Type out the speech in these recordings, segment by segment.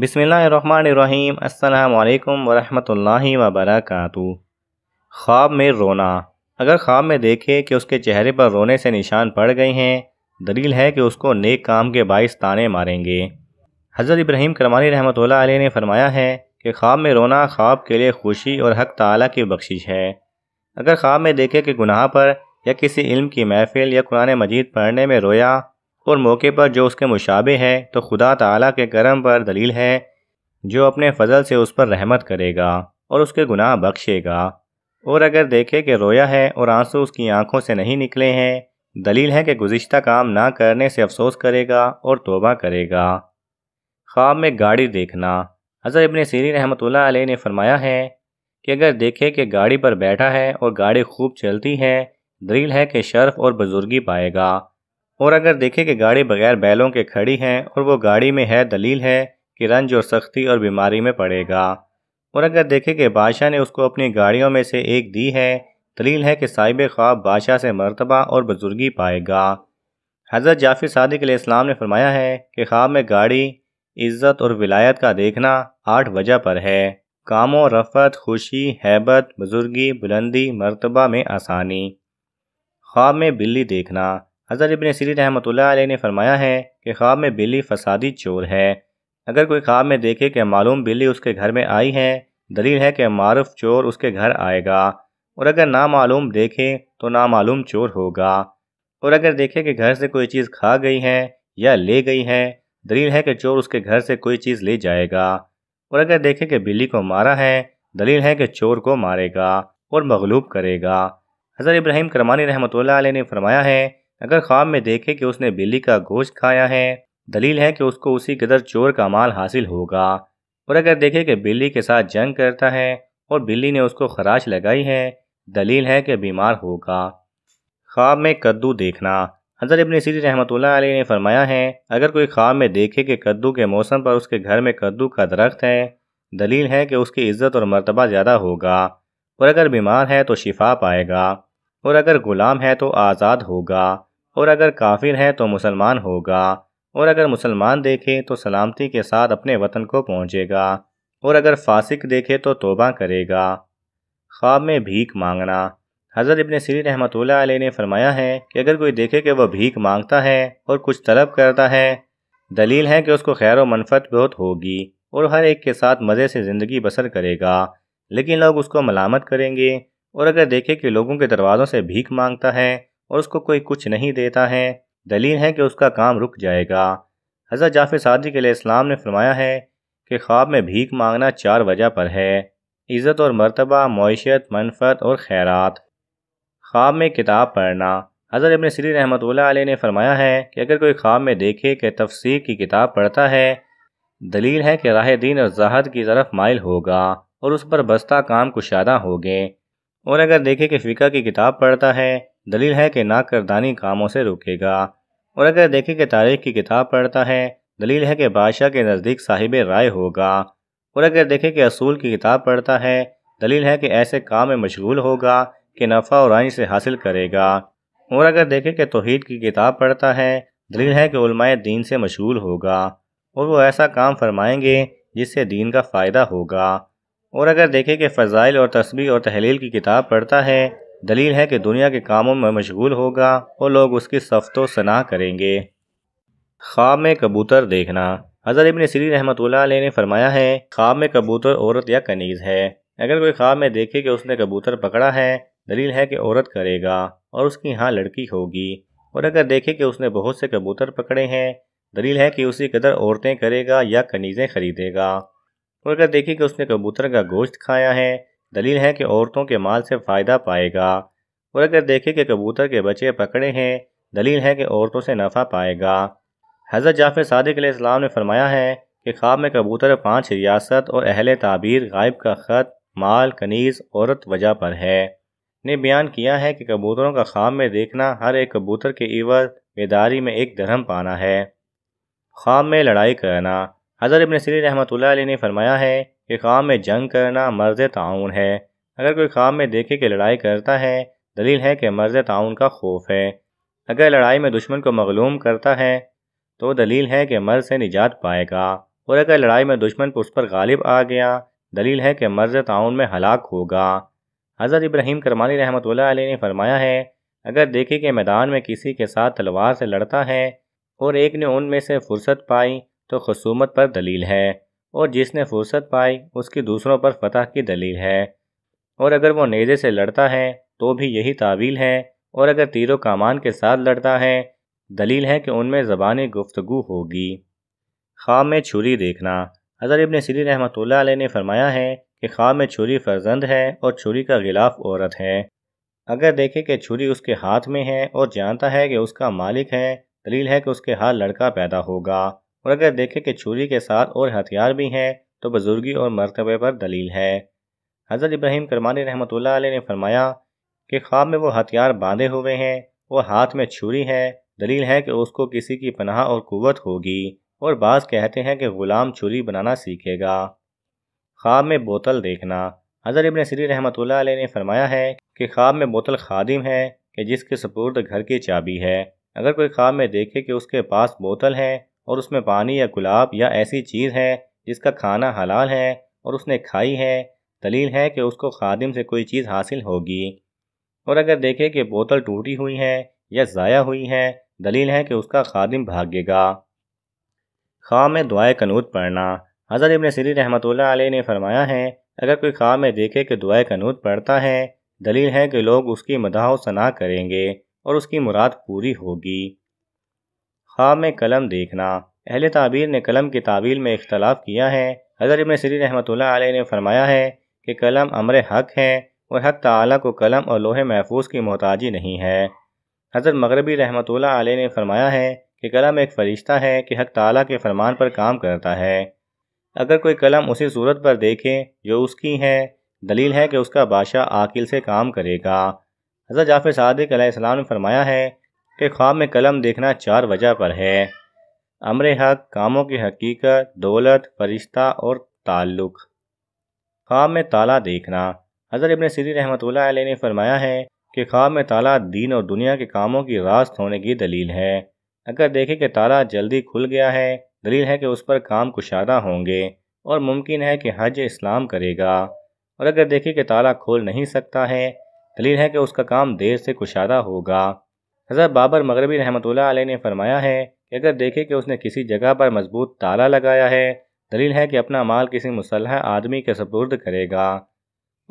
बिसमीम् अल्लाम वरहमतुल्लाहि वबरकातु ख्वाब में रोना अगर ख्वाब में देखे कि उसके चेहरे पर रोने से निशान पड़ गए हैं दलील है कि उसको नेक काम के बाईस ताने मारेंगे हज़रत इब्राहिम करमानी रहमत ने फरमाया है कि ख्वाब में रोना ख्वाब के लिए खुशी और हक तला की बख्शिश है अगर ख्वाब में देखे कि गुनाह पर या किसी इल्म की महफिल या कुरान मजीद पढ़ने में रोया और मौके पर जो उसके मुशाबे है तो खुदा तला के करम पर दलील है जो अपने फजल से उस पर रहमत करेगा और उसके गुनाह बख्शेगा और अगर देखे कि रोया है और आंसू उसकी आंखों से नहीं निकले हैं दलील है कि गुज्त काम ना करने से अफसोस करेगा और तोबा करेगा ख्वाब में गाड़ी देखना हज़र इबन सीरी रहमत आलिया ने फरमाया है कि अगर देखे कि गाड़ी पर बैठा है और गाड़ी खूब चलती है दलील है कि शर्फ और बुजुर्गी पाएगा और अगर देखें कि गाड़ी बगैर बैलों के खड़ी है और वो गाड़ी में है दलील है कि रंज और सख्ती और बीमारी में पड़ेगा और अगर देखें कि बादशाह ने उसको अपनी गाड़ियों में से एक दी है दलील है कि साहिब ख्वाब बादशाह से मरतबा और बुजुर्गी पाएगा हज़रत जाफिर सादिक इस्लाम ने फरमाया है कि ख्वाब में गाड़ी इज़्ज़त और विलायत का देखना आठ वजह पर है कामों रफत खुशी हैबत बुजुर्गी बुलंदी मरतबा में आसानी ख्वाब में बिल्ली देखना हज़र इबन सीरी रहमत ने फरमाया है कि ख्वाब में बिल्ली फसादी चोर है अगर कोई ख्वाब में देखे कि मालूम बिल्ली उसके घर में आई है दलील है कि मारूफ चोर उसके घर आएगा और अगर नामालूम देखे तो नामालूम चोर होगा और अगर देखे कि घर से कोई चीज़ खा गई है या ले गई है दलील है कि चोर उसके घर से कोई चीज़ ले जाएगा और अगर देखे कि बिल्ली को मारा है दलील है कि चोर को मारेगा और मगलूब करेगा हज़र इब्राहिम करमानी रहमत ने फरमाया है अगर ख्वाब में देखे कि उसने बिल्ली का गोश्त खाया है दलील है कि उसको उसी कदर चोर का माल हासिल होगा और अगर देखे कि बिल्ली के साथ जंग करता है और बिल्ली ने उसको खराश लगाई है दलील है कि बीमार होगा ख्वाब में कद्दू देखना हजरत इबन सीरी रहमत ने फरमाया है अगर कोई ख्वाब में देखे कि कद्दू के मौसम पर उसके घर में कद्दू का दरख्त है दलील है कि उसकी इज्जत और मर्तबा ज़्यादा होगा और अगर बीमार है तो शिफा पाएगा और अगर गुलाम है तो आज़ाद होगा और अगर काफिर है तो मुसलमान होगा और अगर मुसलमान देखे तो सलामती के साथ अपने वतन को पहुंचेगा और अगर फासिक देखे तो तोबा करेगा ख्वाब में भीख मांगना हज़रत इबन सीरी रहमत ने फरमाया है कि अगर कोई देखे कि वह भीख मांगता है और कुछ तलब करता है दलील है कि उसको खैर मनफत बहुत होगी और हर एक के साथ मज़े से ज़िंदगी बसर करेगा लेकिन लोग उसको मलामत करेंगे और अगर देखे कि लोगों के दरवाज़ों से भीख मांगता है और उसको कोई कुछ नहीं देता है दलील है कि उसका काम रुक जाएगा हज़रत के सादिक इस्लाम ने फरमाया है कि ख्वाब में भीख मांगना चार वजह पर है इज़्ज़त और मरतबा मीशत मनफत और खैरात ख्वाब में किताब पढ़ना हज़रत इबन सरी रहमत ने फरमाया है कि अगर कोई ख्वाब में देखे कि तफसीर की किताब पढ़ता है दलील है कि राह दीन और जहद की तरफ माइल होगा और उस पर बस्ता काम कुशादा होगे और अगर देखे कि फ़िका की किताब पढ़ता है दलील है कि ना करदानी कामों से रुकेगा और अगर देखें कि तारीख की किताब पढ़ता है दलील है कि बादशाह के नज़दीक साहिब राय होगा और अगर देखें कि असूल की किताब पढ़ता है दलील है कि ऐसे काम में मशगूल होगा कि नफ़ा और आइन से हासिल करेगा और अगर देखें कि तोहद की किताब पढ़ता है दलील है कि उलमाए दीन से मशगूल होगा और वो ऐसा काम फरमाएंगे जिससे दीन का फ़ायदा होगा और अगर देखें कि फ़जाइल और तस्बी और तहलील की किताब पढ़ता है दलील है कि दुनिया के कामों में मशगूल होगा और लोग उसकी व सना करेंगे ख्वाब में कबूतर देखना हज़र इबन सरी रहमत ने फरमाया है ख्वाब में कबूतर औरत या कनीज़ है अगर कोई ख्वाब में देखे कि उसने कबूतर पकड़ा है दलील है कि औरत करेगा और उसकी यहाँ लड़की होगी और अगर देखे कि उसने बहुत से कबूतर पकड़े हैं दलील है कि उसी कदर औरतें करेगा या कनीज़ें खरीदेगा और अगर देखे कि उसने कबूतर का गोश्त खाया है दलील है कि औरतों के माल से फ़ायदा पाएगा और अगर देखे कि कबूतर के बच्चे पकड़े हैं दलील है कि औरतों से नफ़ा पाएगा हज़रत जाफर सदक इस्लाम ने फरमाया है कि ख्वाब में कबूतर पाँच रियासत और अहल ताबीर गायब का ख़त माल कनीज़ औरत वजह पर है ने बयान किया है कि कबूतरों का ख्वाब में देखना हर एक कबूतर के इवर बेदारी में एक धर्म पाना है ख्वाब में लड़ाई करना हज़र इबन सरी रहमत ने फरमाया है कि ख्वाब में जंग करना मर्ज ताउन है अगर कोई ख्वाब में देखे कि लड़ाई करता है दलील है कि मर्ज ताउन का खौफ है अगर लड़ाई में दुश्मन को मगलूम करता है तो दलील है कि मर्ज से निजात पाएगा और अगर लड़ाई में दुश्मन उस पर गालिब आ गया दलील है कि मर्ज ताउन में हलाक होगा हज़रत इब्राहिम करमानी रहमत ने फरमाया है अगर देखे कि मैदान में किसी के साथ तलवार से लड़ता है और एक ने उनमें से फुर्सत पाई तो खसूमत पर दलील है और जिसने फुर्सत पाई उसकी दूसरों पर फतह की दलील है और अगर वो नेज़े से लड़ता है तो भी यही तावील है और अगर तीरों कामान के साथ लड़ता है दलील है कि उनमें ज़बानी गुफ्तगु होगी ख्वाब में छुरी देखना हज़र इबन सरी रहमत ने फरमाया है कि ख्वाब में छुरी फर्जंद है और छुरी का गिलाफ औरत है अगर देखे कि छुरी उसके हाथ में है और जानता है कि उसका मालिक है दलील है कि उसके हाथ लड़का पैदा होगा और अगर देखें कि छुरी के साथ और हथियार भी हैं तो बुजुर्गी और मरतबे पर दलील है हज़रत इब्राहिम करमानी रहमत ने फरमाया कि ख्वाब में वो हथियार बांधे हुए हैं वो हाथ में छुरी है दलील है कि उसको किसी की पनाह और कुत होगी और बाज़ कहते हैं कि ग़ुलाम छुरी बनाना सीखेगा ख्वाब में बोतल देखना हज़र इबन सरी रहमत ने फरमाया है कि ख्वाब में बोतल खादिम है कि जिसके सपूर्द घर की चाबी है अगर कोई ख्वाब में देखे कि उसके पास बोतल है और उसमें पानी या गुलाब या ऐसी चीज़ है जिसका खाना हलाल है और उसने खाई है दलील है कि उसको खादिम से कोई चीज़ हासिल होगी और अगर देखे कि बोतल टूटी हुई है या ज़ाया हुई है दलील है कि उसका खादिम भागेगा ख्वाब में दुआए कनूत पढ़ना हज़र इबन सरी रहमत ने फरमाया है अगर कोई ख्वाब में देखे कि दुआए कनूत पढ़ता है दलील है कि लोग उसकी मदाह सना करेंगे और उसकी मुराद पूरी होगी ख्वाब में कलम देखना अहल ताबीर ने कलम की ताबील में इख्तलाफ किया है हज़र इबन सरी रहमत ने फरमाया है कि कलम अमर हक है और हक ताली को कलम और लोहे महफूज की मोहताजी नहीं है हज़रत मगरबी रहमत ने फरमाया है कि कलम एक फ़रिश्ता है कि हक ताली के फरमान पर काम करता है अगर कोई कलम उसी सूरत पर देखे जो उसकी है दलील है कि उसका बादशाह आकिल से काम करेगा हज़रत जाफिर सदक ने फरमाया है कि ख्वाब में कलम देखना चार वजह पर है अमर हक कामों की हकीकत दौलत फरिश्ता और ताल्लुक ख्वाब में ताला देखना हज़र इबन सरी रहमत ने फरमाया है कि ख्वाब में ताला दीन और दुनिया के कामों की रास्त होने की दलील है अगर देखें कि ताला जल्दी खुल गया है दलील है कि उस पर काम कुशादा होंगे और मुमकिन है कि हज इस्लाम करेगा और अगर देखे कि ताला खोल नहीं सकता है दलील है कि उसका काम देर से कुशादा होगा हज़रत बाबर मगरबी रहमत अलैह ने फरमाया है कि अगर देखे कि उसने किसी जगह पर मजबूत ताला लगाया है दलील है कि अपना माल किसी मुसलह आदमी के सपुर्द करेगा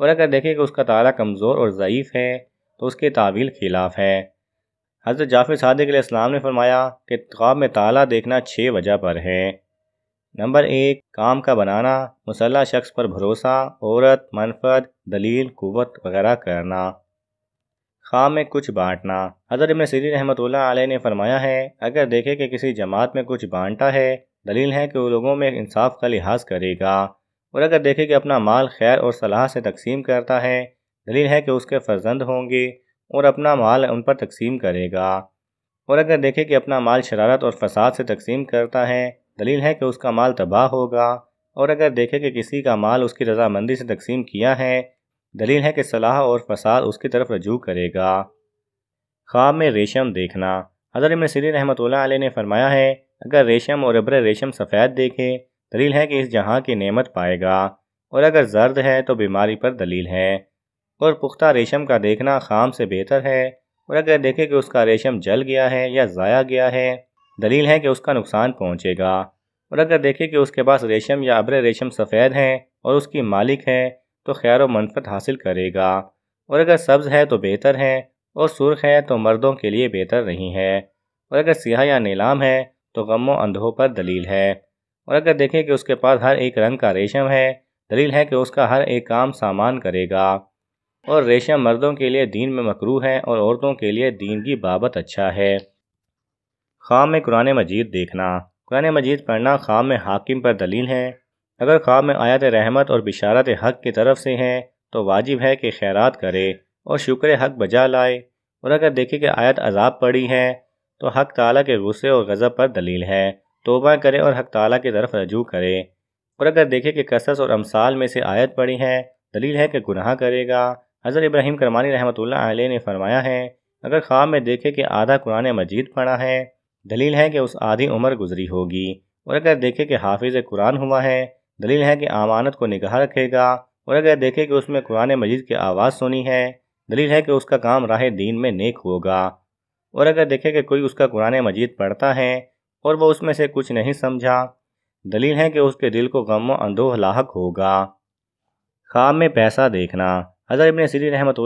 और अगर देखे कि उसका ताला कमज़ोर और ज़यीफ़ है तो उसके तावील खिलाफ है हज़रत जाफिर सदक इस्लाम ने फरमाया कि ख्वाब में ताला देखना छः वजह पर है नंबर एक काम का बनाना मुसल्ह शख्स पर भरोसा औरत मनफद दलील कुत वगैरह करना ख़ाम में कुछ बांटना हज़रत इबन सीरीन रहमतुल्लाह अलैह ने फरमाया है अगर देखे कि किसी जमात में कुछ बांटा है दलील है कि वो लोगों में इंसाफ का लिहाज करेगा और अगर देखे कि अपना माल खैर और सलाह से तकसीम करता है दलील है कि उसके फर्जंद होंगे और अपना माल उन पर तकसीम करेगा और अगर देखे कि अपना माल शरारत और फसाद से तकसीम करता है दलील है कि उसका माल तबाह होगा और अगर देखे कि किसी का माल उसकी रजामंदी से तकसीम किया है दलील है कि सलाह और फसाद उसकी तरफ रजू करेगा ख्वाब में रेशम देखना हज़र इबन सीरीन रहमत ने फरमाया है अगर रेशम और अब्र रेशम सफ़ेद देखे दलील है कि इस जहाँ की नेमत पाएगा और अगर जर्द है तो बीमारी पर दलील है और पुख्ता रेशम का देखना खाम से बेहतर है और अगर देखे कि उसका रेशम जल गया है या ज़ाया गया है दलील है कि उसका नुकसान पहुँचेगा और अगर देखे कि उसके पास रेशम या अब्र रेशम सफ़ेद हैं और उसकी मालिक है तो खैर मनफत हासिल करेगा और अगर सब्ज़ है तो बेहतर है और सुर्ख है तो मर्दों के लिए बेहतर नहीं है और अगर सियाह या नीलाम है तो गमों अंधों पर दलील है और अगर देखें कि उसके पास हर एक रंग का रेशम है दलील है कि उसका हर एक काम सामान करेगा और रेशम मर्दों के लिए दीन में मकरू है और औरतों के लिए दीन की बाबत अच्छा है ख़्वाम में कुरान मजीद देखना कुरान मजीद पढ़ना ख़्वाम में हाकिम पर दलील है अगर ख्वाब में आयत रहमत और बिशारत हक की तरफ से हैं तो वाजिब है कि खैरात करे और शुक्र हक बजा लाए और अगर देखे कि आयत अजाब पड़ी है तो हक ताला के गुस्से और गज़ब पर दलील है तोबा करे और हक ताला की तरफ रजू करे और अगर देखे कि कसस और अमसाल में से आयत पड़ी है दलील है कि गुनाह करेगा हज़र इब्राहिम करमानी रहमत आल ने फरमाया है अगर ख्वाब में देखे कि आधा कुरान मजीद पढ़ा है दलील है कि उस आधी उम्र गुजरी होगी और अगर देखे कि हाफिज़ कुरान हुआ है दलील है कि अमानत को निगाह रखेगा और अगर देखे कि उसमें कुरान मजीद की आवाज़ सुनी है दलील है कि उसका काम राह दीन में नेक होगा और अगर देखे कि कोई उसका कुरान मजीद पढ़ता है और वह उसमें से कुछ नहीं समझा दलील है कि उसके दिल को गम अंदोह लाक होगा ख्वाब में पैसा देखना हज़र इबन सीरी रहमत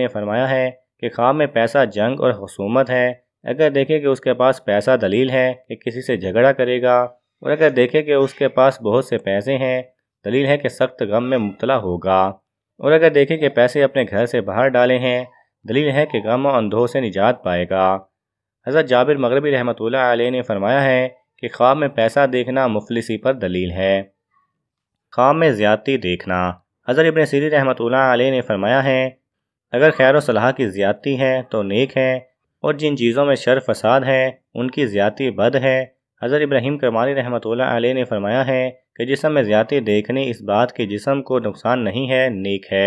ने फरमाया है कि ख्वाब में पैसा जंग और खसूमत है अगर देखे कि उसके पास पैसा दलील है कि किसी से झगड़ा करेगा और अगर देखे कि उसके पास बहुत से पैसे हैं दलील है कि सख्त गम में मुबला होगा और अगर देखे कि पैसे अपने घर से बाहर डाले हैं दलील है कि गम और अंधों से निजात पाएगा हज़रत जाबिर मगरबी रहमत आल ने फरमाया है कि ख्वाब में पैसा देखना मुफलिसी पर दलील है ख्वाब में ज़्यादती देखना हज़र इबन सीरी रहमत आल ने फरमाया है अगर खैर सलाह की ज़्यादती है तो नेक है और जिन चीज़ों में शर फसाद है उनकी ज़्यादती बद है हज़र इब्राहिम करमाली रहमत आल ने फरमाया है कि जिसम में ज़्यादा देखने इस बात के जिसम को नुकसान नहीं है नेक है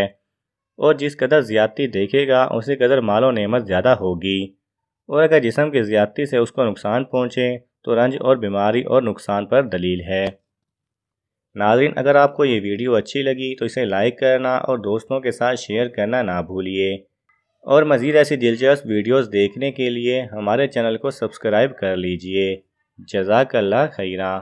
और जिस कदर ज़्यादती देखेगा उसी कदर मालो नमत ज़्यादा होगी और अगर जिसम की ज़्यादती से उसको नुकसान पहुँचे तो रंज और बीमारी और नुकसान पर दलील है नाजरन अगर आपको ये वीडियो अच्छी लगी तो इसे लाइक करना और दोस्तों के साथ शेयर करना ना भूलिए और मज़ीद ऐसी दिलचस्प वीडियोस देखने के लिए हमारे चैनल को सब्सक्राइब कर लीजिए جزاک الله خیرا